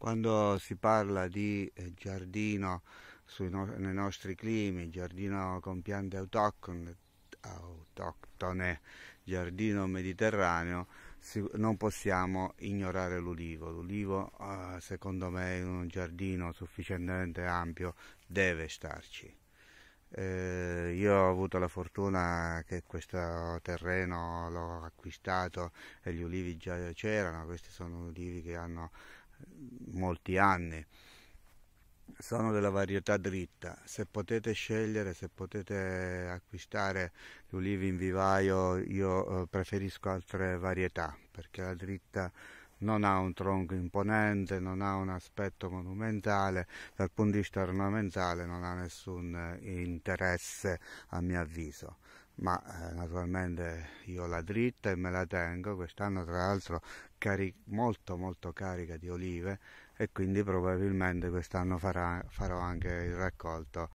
Quando si parla di eh, giardino no, nei nostri climi, giardino con piante autoctone, autoctone giardino mediterraneo, non possiamo ignorare l'ulivo. L'ulivo, eh, secondo me, in un giardino sufficientemente ampio deve starci. Eh, io ho avuto la fortuna che questo terreno l'ho acquistato e gli ulivi già c'erano, questi sono ulivi che hanno molti anni sono della varietà dritta se potete scegliere se potete acquistare gli ulivi in vivaio io eh, preferisco altre varietà perché la dritta non ha un tronco imponente non ha un aspetto monumentale dal punto di vista ornamentale non ha nessun eh, interesse a mio avviso ma eh, naturalmente io la dritta e me la tengo, quest'anno tra l'altro cari- molto molto carica di olive e quindi probabilmente quest'anno farà, farò anche il raccolto